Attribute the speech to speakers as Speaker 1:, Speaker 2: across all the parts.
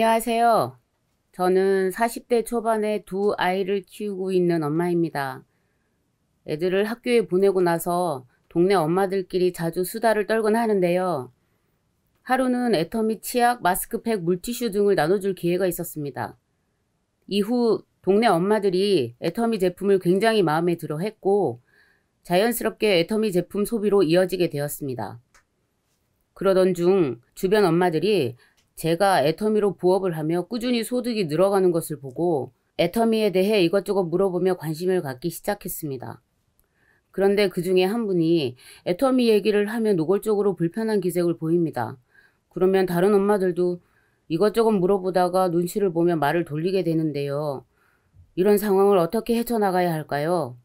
Speaker 1: 안녕하세요. 저는 40대 초반에 두 아이를 키우고 있는 엄마입니다. 애들을 학교에 보내고 나서 동네 엄마들끼리 자주 수다를 떨곤 하는데요. 하루는 애터 미 치약, 마스크팩, 물티슈 등을 나눠줄 기회가 있었습니다. 이후 동네 엄마들이 애터미 제품을 굉장히 마음에 들어 했고 자연스럽게 애터미 제품 소비로 이어지게 되었습니다. 그러던 중 주변 엄마들이 제가 애터미로 부업을 하며 꾸준히 소득이 늘어가는 것을 보고 애터미에 대해 이것저것 물어보며 관심을 갖기 시작했습니다. 그런데 그 중에 한 분이 애터미 얘기를 하며 노골적으로 불편한 기색을 보입니다. 그러면 다른 엄마들도 이것저것 물어보다가 눈치를 보며 말을 돌리게 되는데요. 이런 상황을 어떻게 헤쳐나가야 할까요?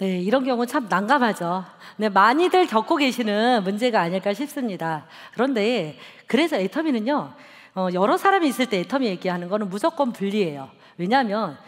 Speaker 1: 네, 이런 경우 참 난감하죠. 네, 많이들 겪고 계시는 문제가 아닐까 싶습니다. 그런데 그래서 애터미는요, 어, 여러 사람이 있을 때 애터미 얘기하는 거는 무조건 분리해요. 왜냐하면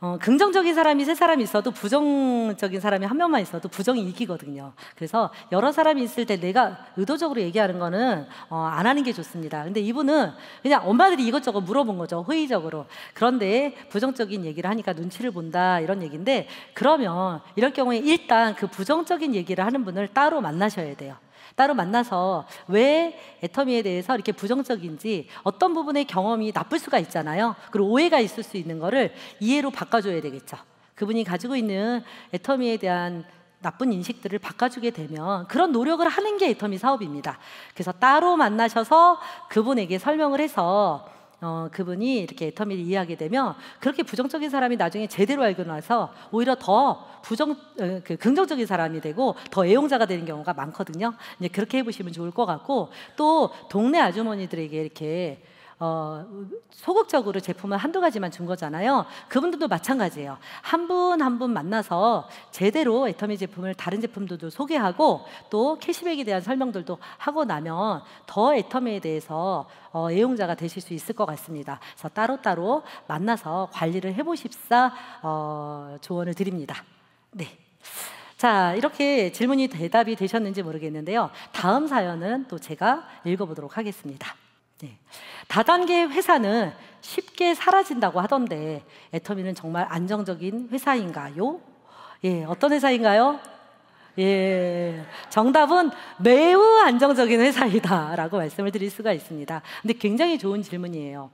Speaker 1: 어, 긍정적인 사람이 세 사람이 있어도 부정적인 사람이 한 명만 있어도 부정이 이기거든요. 그래서 여러 사람이 있을 때 내가 의도적으로 얘기하는 거는 어, 안 하는 게 좋습니다. 근데 이분은 그냥 엄마들이 이것저것 물어본 거죠. 회의적으로. 그런데 부정적인 얘기를 하니까 눈치를 본다 이런 얘기인데 그러면 이럴 경우에 일단 그 부정적인 얘기를 하는 분을 따로 만나셔야 돼요. 따로 만나서 왜 애터미에 대해서 이렇게 부정적인지 어떤 부분의 경험이 나쁠 수가 있잖아요. 그리고 오해가 있을 수 있는 거를 이해로 바꿔줘야 되겠죠. 그분이 가지고 있는 애터미에 대한 나쁜 인식들을 바꿔주게 되면 그런 노력을 하는 게 애터미 사업입니다. 그래서 따로 만나셔서 그분에게 설명을 해서 어, 그분이 이렇게 터미를 이해하게 되면 그렇게 부정적인 사람이 나중에 제대로 알고 나서 오히려 더 부정 어, 그 긍정적인 사람이 되고 더 애용자가 되는 경우가 많거든요. 이제 그렇게 해보시면 좋을 것 같고 또 동네 아주머니들에게 이렇게 어, 소극적으로 제품을 한두 가지만 준 거잖아요. 그분들도 마찬가지예요. 한 분 한분 한 분 만나서 제대로 애터미 제품을 다른 제품들도 소개하고 또 캐시백에 대한 설명들도 하고 나면 더 애터미에 대해서 어, 애용자가 되실 수 있을 것 같습니다. 그래서 따로따로 만나서 관리를 해보십사 어, 조언을 드립니다. 네. 자, 이렇게 질문이 대답이 되셨는지 모르겠는데요. 다음 사연은 또 제가 읽어보도록 하겠습니다. 네. 다단계 회사는 쉽게 사라진다고 하던데 애터미는 정말 안정적인 회사인가요? 예, 어떤 회사인가요? 예, 정답은 매우 안정적인 회사이다라고 말씀을 드릴 수가 있습니다. 근데 굉장히 좋은 질문이에요.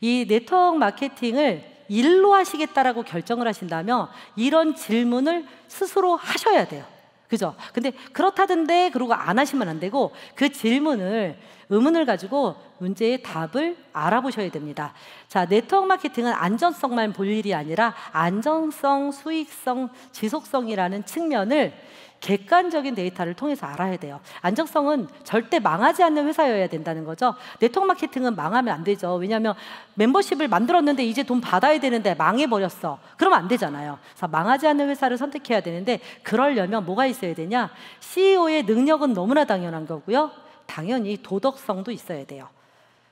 Speaker 1: 이 네트워크 마케팅을 일로 하시겠다라고 결정을 하신다면 이런 질문을 스스로 하셔야 돼요. 그죠? 근데 그렇다던데 그러고 안 하시면 안 되고 그 질문을 의문을 가지고 문제의 답을 알아보셔야 됩니다. 자, 네트워크 마케팅은 안전성만 볼 일이 아니라 안정성 수익성, 지속성이라는 측면을 객관적인 데이터를 통해서 알아야 돼요. 안정성은 절대 망하지 않는 회사여야 된다는 거죠. 네트워크 마케팅은 망하면 안 되죠. 왜냐하면 멤버십을 만들었는데 이제 돈 받아야 되는데 망해버렸어. 그러면 안 되잖아요. 그래서 망하지 않는 회사를 선택해야 되는데 그러려면 뭐가 있어야 되냐? CEO의 능력은 너무나 당연한 거고요. 당연히 도덕성도 있어야 돼요.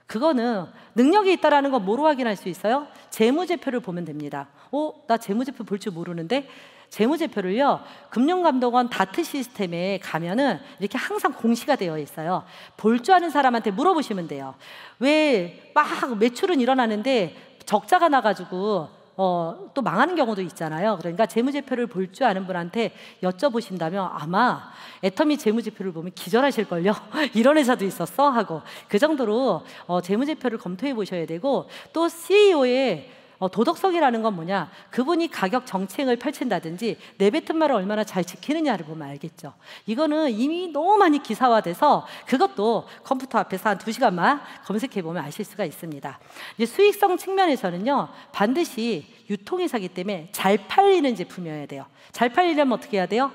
Speaker 1: 그거는 능력이 있다라는 건 뭐로 확인할 수 있어요? 재무제표를 보면 됩니다. 어, 나 재무제표 볼 줄 모르는데 재무제표를요, 금융감독원 다트 시스템에 가면은 이렇게 항상 공시가 되어 있어요. 볼 줄 아는 사람한테 물어보시면 돼요. 왜 막 매출은 일어나는데 적자가 나가지고 어, 또 망하는 경우도 있잖아요. 그러니까 재무제표를 볼 줄 아는 분한테 여쭤보신다면 아마 애터미 재무제표를 보면 기절하실걸요. 이런 회사도 있었어 하고 그 정도로 어, 재무제표를 검토해 보셔야 되고 또 CEO의 어, 도덕성이라는 건 뭐냐? 그분이 가격 정책을 펼친다든지 내뱉은 말을 얼마나 잘 지키느냐를 보면 알겠죠. 이거는 이미 너무 많이 기사화돼서 그것도 컴퓨터 앞에서 한 두시간만 검색해 보면 아실 수가 있습니다. 이제 수익성 측면에서는요. 반드시 유통회사기 때문에 잘 팔리는 제품이어야 돼요. 잘 팔리려면 어떻게 해야 돼요?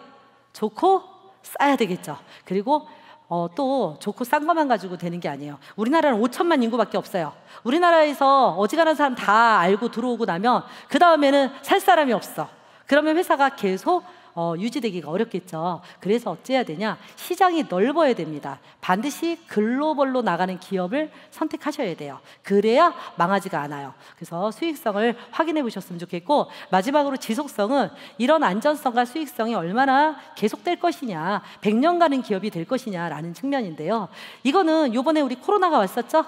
Speaker 1: 좋고 싸야 되겠죠. 그리고 어, 또 좋고 싼 것만 가지고 되는 게 아니에요. 우리나라는 5천만 인구밖에 없어요. 우리나라에서 어지간한 사람 다 알고 들어오고 나면 그 다음에는 살 사람이 없어. 그러면 회사가 계속 어, 유지되기가 어렵겠죠. 그래서 어찌해야 되냐? 시장이 넓어야 됩니다. 반드시 글로벌로 나가는 기업을 선택하셔야 돼요. 그래야 망하지가 않아요. 그래서 수익성을 확인해 보셨으면 좋겠고 마지막으로 지속성은 이런 안전성과 수익성이 얼마나 계속될 것이냐, 100년 가는 기업이 될 것이냐라는 측면인데요. 이거는 요번에 우리 코로나가 왔었죠?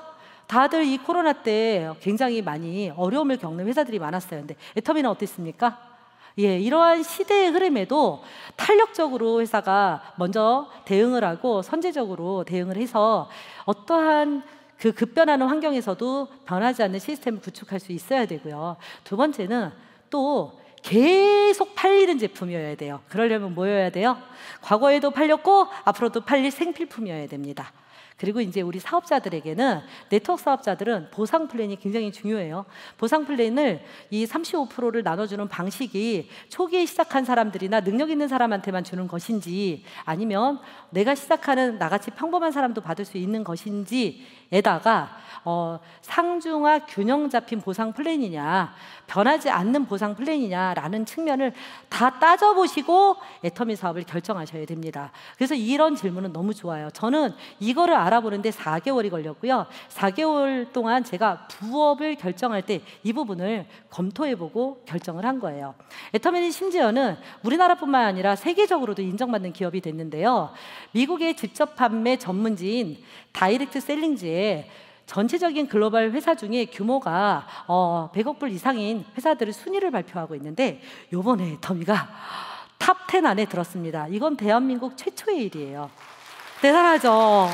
Speaker 1: 다들 이 코로나 때 굉장히 많이 어려움을 겪는 회사들이 많았어요. 근데 에터미는 어땠습니까? 예, 이러한 시대의 흐름에도 탄력적으로 회사가 먼저 대응을 하고 선제적으로 대응을 해서 어떠한 그 급변하는 환경에서도 변하지 않는 시스템을 구축할 수 있어야 되고요. 두 번째는 또 계속 팔리는 제품이어야 돼요. 그러려면 뭐여야 돼요? 과거에도 팔렸고 앞으로도 팔릴 생필품이어야 됩니다. 그리고 이제 우리 사업자들에게는 네트워크 사업자들은 보상 플랜이 굉장히 중요해요. 보상 플랜을 이 35%를 나눠주는 방식이 초기에 시작한 사람들이나 능력 있는 사람한테만 주는 것인지 아니면 내가 시작하는 나같이 평범한 사람도 받을 수 있는 것인지에다가 어, 상중하 균형 잡힌 보상 플랜이냐 변하지 않는 보상 플랜이냐라는 측면을 다 따져보시고 애터미 사업을 결정하셔야 됩니다. 그래서 이런 질문은 너무 좋아요. 저는 이거를 알아보는데 4개월이 걸렸고요. 4개월 동안 제가 부업을 결정할 때 이 부분을 검토해보고 결정을 한 거예요. 에터맨이 심지어는 우리나라뿐만 아니라 세계적으로도 인정받는 기업이 됐는데요. 미국의 직접 판매 전문지인 다이렉트 셀링지에 전체적인 글로벌 회사 중에 규모가 어, 100억 불 이상인 회사들의 순위를 발표하고 있는데 요번에 터미가탑10 안에 들었습니다. 이건 대한민국 최초의 일이에요. 대단하죠.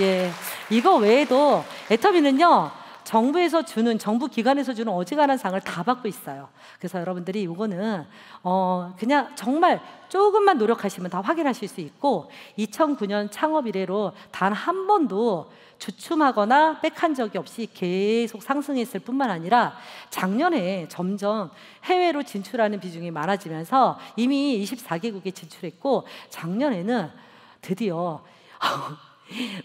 Speaker 1: 예. 이거 외에도 에터비는요 정부에서 주는 정부 기관에서 주는 어지간한 상을 다 받고 있어요. 그래서 여러분들이 이거는 어 그냥 정말 조금만 노력하시면 다 확인하실 수 있고 2009년 창업 이래로 단 한 번도 주춤하거나 백한 적이 없이 계속 상승했을 뿐만 아니라 작년에 점점 해외로 진출하는 비중이 많아지면서 이미 24개국에 진출했고 작년에는 드디어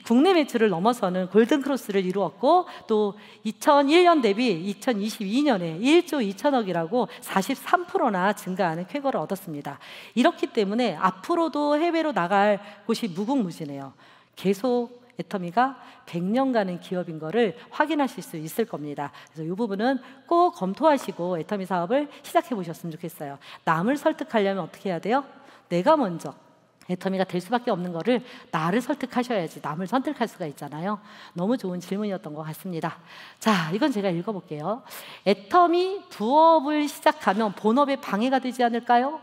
Speaker 1: 국내 매출을 넘어서는 골든크로스를 이루었고 또 2001년 대비 2022년에 1조 2천억이라고 43%나 증가하는 쾌거를 얻었습니다. 이렇기 때문에 앞으로도 해외로 나갈 곳이 무궁무진해요. 계속 애터미가 100년 가는 기업인 것을 확인하실 수 있을 겁니다. 그래서 이 부분은 꼭 검토하시고 애터미 사업을 시작해 보셨으면 좋겠어요. 남을 설득하려면 어떻게 해야 돼요? 내가 먼저 애터미가 될 수밖에 없는 거를 나를 설득하셔야지 남을 선택할 수가 있잖아요. 너무 좋은 질문이었던 것 같습니다. 자, 이건 제가 읽어볼게요. 애터미 부업을 시작하면 본업에 방해가 되지 않을까요?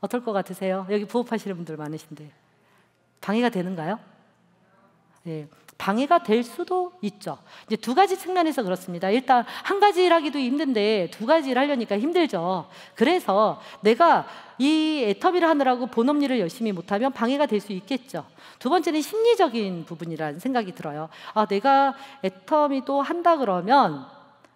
Speaker 1: 어떨 것 같으세요? 여기 부업하시는 분들 많으신데 방해가 되는가요? 예, 방해가 될 수도 있죠. 이제 두 가지 측면에서 그렇습니다. 일단 한 가지 일하기도 힘든데 두 가지 일하려니까 힘들죠. 그래서 내가 이 애터비를 하느라고 본업일을 열심히 못하면 방해가 될 수 있겠죠. 두 번째는 심리적인 부분이라는 생각이 들어요. 아, 내가 애터미도 한다 그러면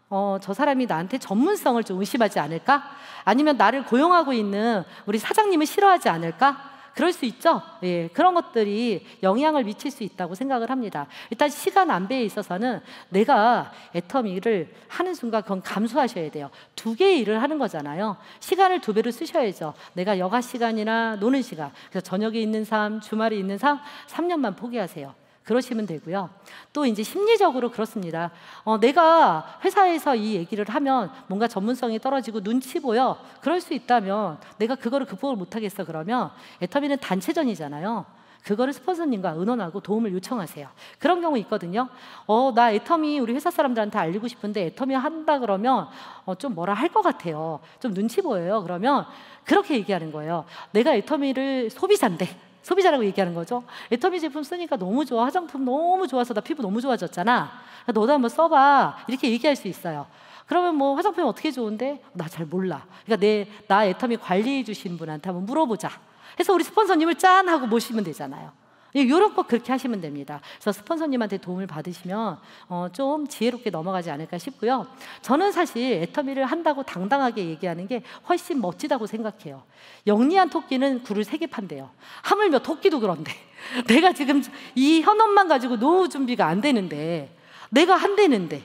Speaker 1: 어, 저 사람이 나한테 전문성을 좀 의심하지 않을까? 아니면 나를 고용하고 있는 우리 사장님을 싫어하지 않을까? 그럴 수 있죠. 예, 그런 것들이 영향을 미칠 수 있다고 생각을 합니다. 일단 시간 안배에 있어서는 내가 애텀 일을 하는 순간 그건 감수하셔야 돼요. 두 개의 일을 하는 거잖아요. 시간을 두 배로 쓰셔야죠. 내가 여가 시간이나 노는 시간, 그래서 저녁에 있는 삶, 주말에 있는 삶, 3년만 포기하세요. 그러시면 되고요. 또 이제 심리적으로 그렇습니다. 어, 내가 회사에서 이 얘기를 하면 뭔가 전문성이 떨어지고 눈치 보여. 그럴 수 있다면 내가 그거를 극복을 못하겠어. 그러면 애터미는 단체전이잖아요. 그거를 스폰서님과 의논하고 도움을 요청하세요. 그런 경우 있거든요. 어, 나 애터미 우리 회사 사람들한테 알리고 싶은데 애터미 한다 그러면 어, 좀 뭐라 할 것 같아요. 좀 눈치 보여요. 그러면 그렇게 얘기하는 거예요. 내가 애터미를 소비자인데 소비자라고 얘기하는 거죠. 에터미 제품 쓰니까 너무 좋아. 화장품 너무 좋아서 나 피부 너무 좋아졌잖아. 그러니까 너도 한번 써봐. 이렇게 얘기할 수 있어요. 그러면 뭐 화장품이 어떻게 좋은데? 나 잘 몰라. 그러니까 내, 나에터미 관리해 주신 분한테 한번 물어보자. 해서 우리 스폰서님을 짠 하고 모시면 되잖아요. 이런 예, 거 그렇게 하시면 됩니다. 그래서 스폰서님한테 도움을 받으시면 어, 좀 지혜롭게 넘어가지 않을까 싶고요. 저는 사실 애터미를 한다고 당당하게 얘기하는 게 훨씬 멋지다고 생각해요. 영리한 토끼는 굴을 세 개 판대요. 하물며 토끼도 그런데 내가 지금 이 현업만 가지고 노후 준비가 안 되는데 내가 한대는데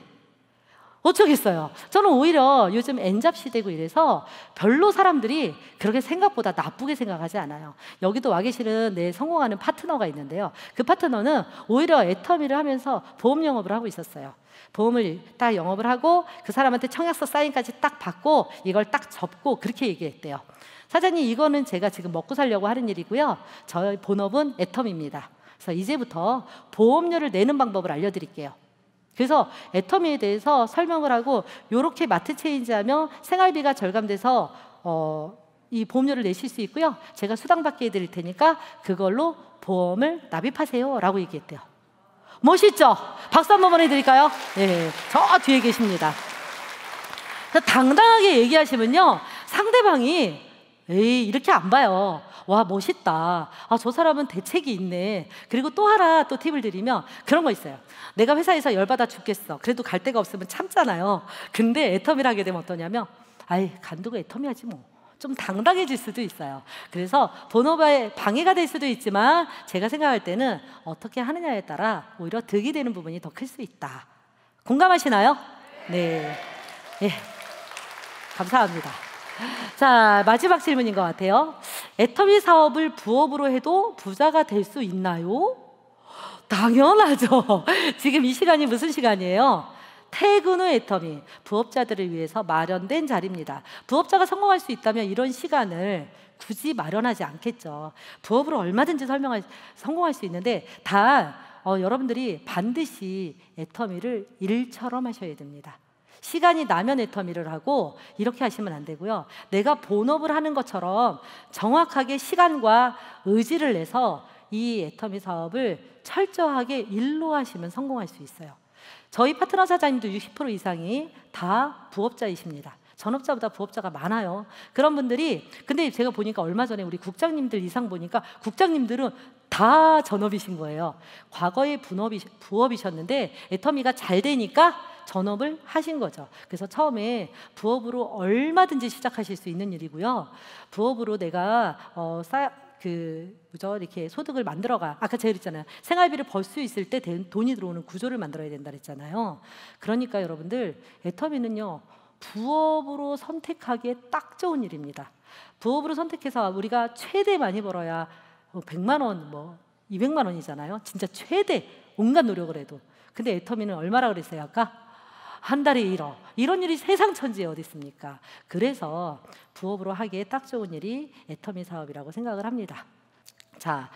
Speaker 1: 어쩌겠어요. 저는 오히려 요즘 엔잡 시대고 이래서 별로 사람들이 그렇게 생각보다 나쁘게 생각하지 않아요. 여기도 와 계시는 내 성공하는 파트너가 있는데요. 그 파트너는 오히려 애터미를 하면서 보험 영업을 하고 있었어요. 보험을 딱 영업을 하고 그 사람한테 청약서 사인까지 딱 받고 이걸 딱 접고 그렇게 얘기했대요. 사장님 이거는 제가 지금 먹고 살려고 하는 일이고요. 저희 본업은 애터미입니다 그래서 이제부터 보험료를 내는 방법을 알려드릴게요. 그래서 애터미에 대해서 설명을 하고 이렇게 마트 체인지하면 생활비가 절감돼서 어, 이 보험료를 내실 수 있고요. 제가 수당 받게 해드릴 테니까 그걸로 보험을 납입하세요. 라고 얘기했대요. 멋있죠? 박수 한번 보내드릴까요? 예, 저 뒤에 계십니다. 당당하게 얘기하시면요. 상대방이 에이, 이렇게 안 봐요. 와, 멋있다. 아, 저 사람은 대책이 있네. 그리고 또 하나 또 팁을 드리면 그런 거 있어요. 내가 회사에서 열받아 죽겠어. 그래도 갈 데가 없으면 참잖아요. 근데 애터미 하게 되면 어떠냐면, 아이, 간두고 애터미 하지 뭐. 좀 당당해질 수도 있어요. 그래서 본업에 방해가 될 수도 있지만 제가 생각할 때는 어떻게 하느냐에 따라 오히려 득이 되는 부분이 더 클 수 있다. 공감하시나요? 네. 예. 감사합니다. 자, 마지막 질문인 것 같아요. 애터미 사업을 부업으로 해도 부자가 될 수 있나요? 당연하죠. 지금 이 시간이 무슨 시간이에요? 퇴근 후 애터미, 부업자들을 위해서 마련된 자리입니다. 부업자가 성공할 수 있다면 이런 시간을 굳이 마련하지 않겠죠. 부업으로 얼마든지 설명할, 성공할 수 있는데 다 어, 여러분들이 반드시 애터미를 일처럼 하셔야 됩니다. 시간이 나면 애터미를 하고 이렇게 하시면 안 되고요. 내가 본업을 하는 것처럼 정확하게 시간과 의지를 내서 이 애터미 사업을 철저하게 일로 하시면 성공할 수 있어요. 저희 파트너 사장님도 60% 이상이 다 부업자이십니다. 전업자보다 부업자가 많아요. 그런 분들이 근데 제가 보니까 얼마 전에 우리 국장님들 이상 보니까 국장님들은 다 전업이신 거예요. 과거에 분업이, 부업이셨는데 애터미가 잘 되니까 전업을 하신 거죠. 그래서 처음에 부업으로 얼마든지 시작하실 수 있는 일이고요. 부업으로 내가 어, 쌓, 그 뭐죠 이렇게 소득을 만들어가 아까 제가 그랬잖아요 생활비를 벌 수 있을 때 돈이 들어오는 구조를 만들어야 된다 그랬잖아요 그러니까 여러분들 애터미는요 부업으로 선택하기에 딱 좋은 일입니다 부업으로 선택해서 우리가 최대 많이 벌어야 100만 뭐 원뭐 200만 원이잖아요 진짜 최대 온갖 노력을 해도 근데 애터미는 얼마라 그랬어요 아까 한 달에 1억 이런 일이 세상 천지에 어디 있습니까? 그래서 부업으로 하기에 딱 좋은 일이 애터미 사업이라고 생각을 합니다. 자,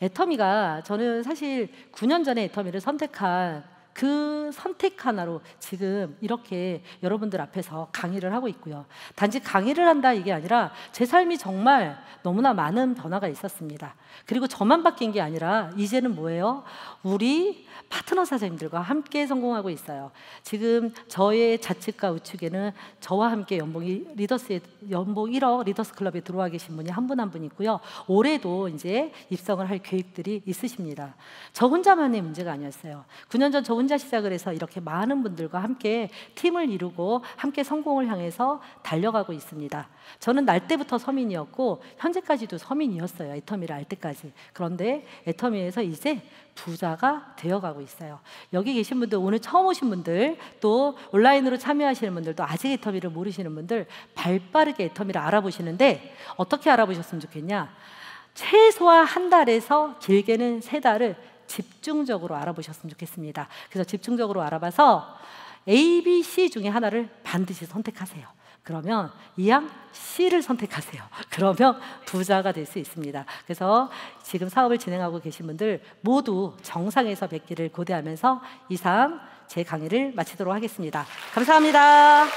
Speaker 1: 애터미가 저는 사실 9년 전에 애터미를 선택한 그 선택 하나로 지금 이렇게 여러분들 앞에서 강의를 하고 있고요. 단지 강의를 한다 이게 아니라 제 삶이 정말 너무나 많은 변화가 있었습니다. 그리고 저만 바뀐 게 아니라 이제는 뭐예요? 우리 파트너 사장님들과 함께 성공하고 있어요. 지금 저의 좌측과 우측에는 저와 함께 연봉 이 리더스 연봉 1억 리더스 클럽에 들어와 계신 분이 한분 한분 한 분 있고요. 올해도 이제 입성을 할 계획들이 있으십니다. 저 혼자만의 문제가 아니었어요. 9년 전저 혼자 혼자 시작을 해서 이렇게 많은 분들과 함께 팀을 이루고 함께 성공을 향해서 달려가고 있습니다. 저는 날 때부터 서민이었고 현재까지도 서민이었어요. 애터미를 알 때까지. 그런데 애터미에서 이제 부자가 되어가고 있어요. 여기 계신 분들 오늘 처음 오신 분들 또 온라인으로 참여하시는 분들 도 아직 애터미를 모르시는 분들 발빠르게 애터미를 알아보시는데 어떻게 알아보셨으면 좋겠냐? 최소한 한 달에서 길게는 세 달을 집중적으로 알아보셨으면 좋겠습니다. 그래서 집중적으로 알아봐서 A, B, C 중에 하나를 반드시 선택하세요. 그러면 이양 C를 선택하세요. 그러면 부자가 될 수 있습니다. 그래서 지금 사업을 진행하고 계신 분들 모두 정상에서 뵙기를 고대하면서 이상 제 강의를 마치도록 하겠습니다. 감사합니다.